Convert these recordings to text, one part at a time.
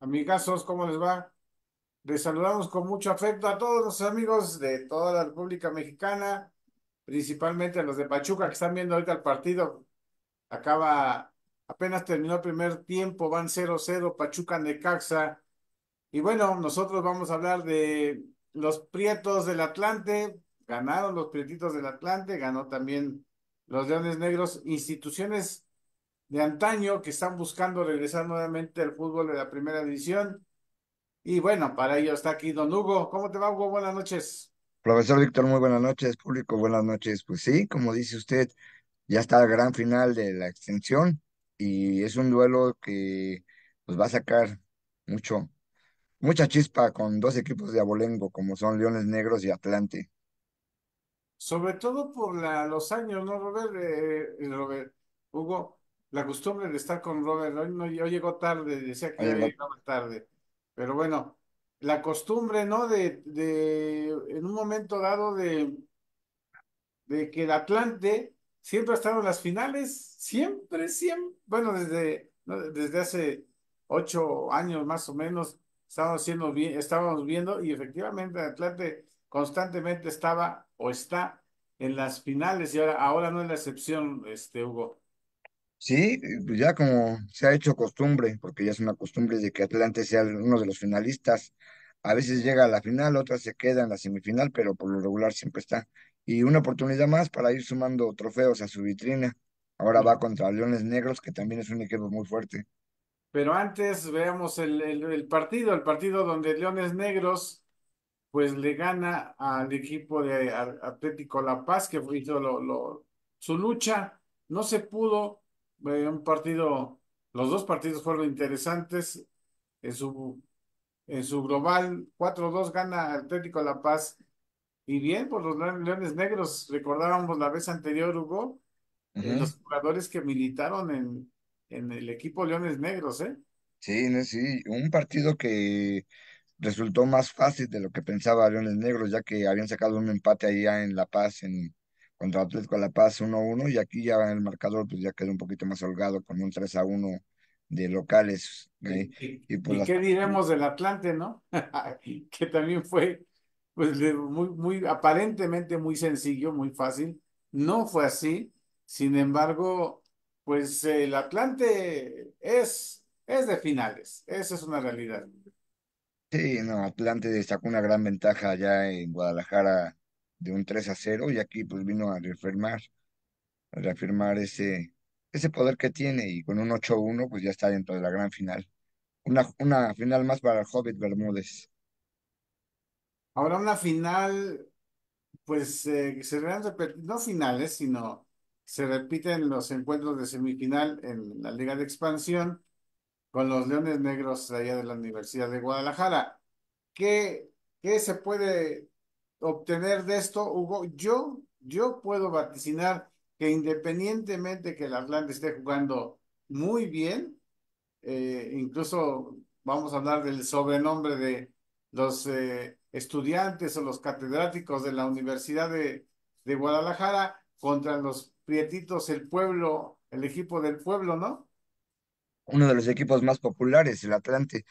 Amigazos, ¿cómo les va? Les saludamos con mucho afecto a todos los amigos de toda la República Mexicana, principalmente a los de Pachuca que están viendo ahorita el partido. Acaba, apenas terminó el primer tiempo, van 0-0 Pachuca Necaxa. Y bueno, nosotros vamos a hablar de los Prietos del Atlante. Ganaron los Prietitos del Atlante, ganó también los Leones Negros, instituciones de antaño que están buscando regresar nuevamente al fútbol de la primera división. Y bueno, para ello está aquí don Hugo. ¿Cómo te va, Hugo? Buenas noches. Profesor Víctor, muy buenas noches. Público, buenas noches. Pues sí, como dice usted, ya está el gran final de la extensión y es un duelo que nos pues, va a sacar mucho, mucha chispa con dos equipos de abolengo como son Leones Negros y Atlante. Sobre todo por la, los años, ¿no, Robert? Eh, eh, Robert Hugo, la costumbre de estar con Robert. Hoy no, yo llegó tarde, decía que ya llegaba tarde. Pero bueno, la costumbre, ¿no? De, de, en un momento dado de, de que el Atlante siempre ha estado en las finales, siempre, siempre, bueno, desde, desde hace ocho años más o menos, estábamos, siendo, estábamos viendo y efectivamente el Atlante constantemente estaba o está en las finales y ahora, ahora no es la excepción, este Hugo. Sí, eh, pues ya como se ha hecho costumbre, porque ya es una costumbre de que Atlante sea uno de los finalistas. A veces llega a la final, otras se queda en la semifinal, pero por lo regular siempre está. Y una oportunidad más para ir sumando trofeos a su vitrina. Ahora va contra Leones Negros, que también es un equipo muy fuerte. Pero antes veamos el, partido, el partido donde Leones Negros pues le gana al equipo de Atlético La Paz, que hizo lo, su lucha, no se pudo, un partido, los dos partidos fueron interesantes en su, en su global, 4-2 gana Atlético La Paz. Y bien, por pues, los Leones Negros, recordábamos la vez anterior, Hugo, eh, los jugadores que militaron en, el equipo Leones Negros, ¿eh? Sí, sí, un partido que resultó más fácil de lo que pensaba Leones Negros, ya que habían sacado un empate allá en La Paz en, contra Atlético La Paz 1-1 y aquí ya en el marcador pues ya quedó un poquito más holgado con un 3-1 de locales. ¿Y, eh, pues, qué diremos del Atlante, no? que también fue pues muy, muy aparentemente muy sencillo, muy fácil. No fue así. Sin embargo, pues el Atlante es, es de finales. Esa es una realidad. Sí, no, Atlante destacó una gran ventaja allá en Guadalajara de un 3 a 0 y aquí pues vino a reafirmar, a reafirmar ese, ese poder que tiene y con un 8-1 a pues ya está dentro de la gran final. Una, una final más para el Hobbit Bermúdez. Ahora una final, pues eh, se no finales, sino se repiten los encuentros de semifinal en la Liga de Expansión con los Leones Negros allá de la Universidad de Guadalajara. ¿Qué, qué se puede obtener de esto, Hugo? Yo, yo puedo vaticinar que independientemente que el Atlante esté jugando muy bien, eh, incluso vamos a hablar del sobrenombre de los eh, estudiantes o los catedráticos de la Universidad de, de Guadalajara contra los Prietitos, el pueblo, el equipo del pueblo, ¿no? Uno de los equipos más populares, el Atlante.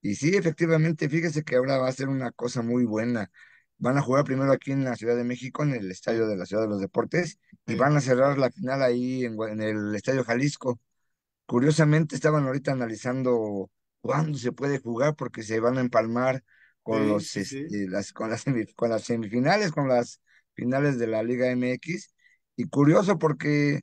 Y sí, efectivamente, fíjese que ahora va a ser una cosa muy buena van a jugar primero aquí en la Ciudad de México, en el Estadio de la Ciudad de los Deportes, y van a cerrar la final ahí en, el Estadio Jalisco. Curiosamente estaban ahorita analizando cuándo se puede jugar porque se van a empalmar con los este, las con con las semifinales, con las finales de la Liga MX y curioso porque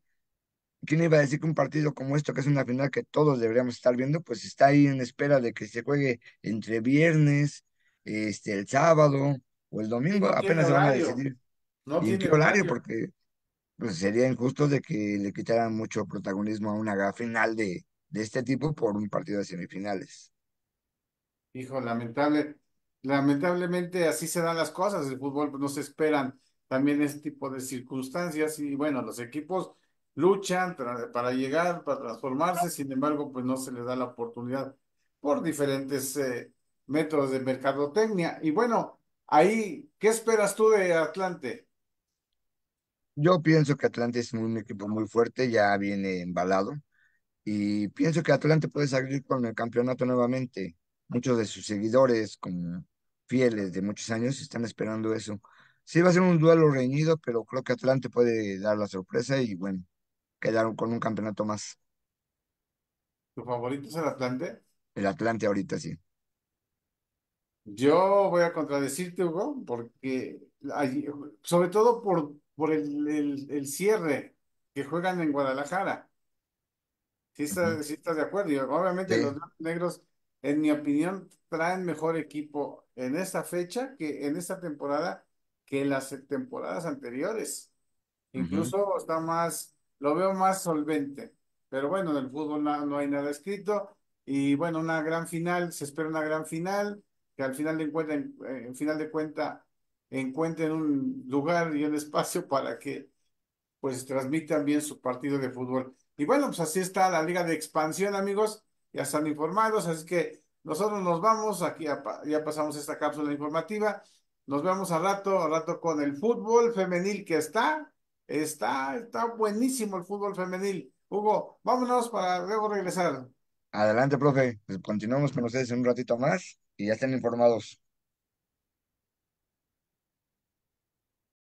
quién iba a decir que un partido como esto que es una final que todos deberíamos estar viendo, pues está ahí en espera de que se juegue entre viernes, este el sábado, o el domingo, apenas se van a decidir. No ¿Y en qué horario? Porque pues, sería injusto de que le quitaran mucho protagonismo a una final de, de este tipo por un partido de semifinales. Hijo, lamentable, lamentablemente así se dan las cosas. El fútbol pues, no se esperan también ese tipo de circunstancias y bueno, los equipos luchan para llegar, para transformarse, sin embargo, pues no se les da la oportunidad por diferentes eh, métodos de mercadotecnia. Y bueno, Ahí, ¿qué esperas tú de Atlante? Yo pienso que Atlante es un equipo muy fuerte, ya viene embalado. Y pienso que Atlante puede salir con el campeonato nuevamente. Muchos de sus seguidores, como fieles de muchos años, están esperando eso. Sí, va a ser un duelo reñido, pero creo que Atlante puede dar la sorpresa y bueno, quedaron con un campeonato más. ¿Tu favorito es el Atlante? El Atlante ahorita sí. Yo voy a contradecirte, Hugo, porque sobre todo por, por el, cierre que juegan en Guadalajara. Si estás, de acuerdo, obviamente los negros, en mi opinión, traen mejor equipo en esta fecha que en esta temporada que en las temporadas anteriores. Incluso está más, lo veo más solvente. Pero bueno, en el fútbol no, hay nada escrito. Y bueno, una gran final, se espera una gran final que al final de cuentas en, final de cuenta encuentren un lugar y un espacio para que pues transmitan bien su partido de fútbol. Y bueno, pues así está la liga de expansión, amigos. Ya están informados, así que nosotros nos vamos, aquí ya, pasamos esta cápsula informativa. Nos vemos al rato, al rato con el fútbol femenil que está, está, está buenísimo el fútbol femenil. Hugo, vámonos para luego regresar. Adelante, profe. Pues, continuamos con ustedes un ratito más y ya están informados.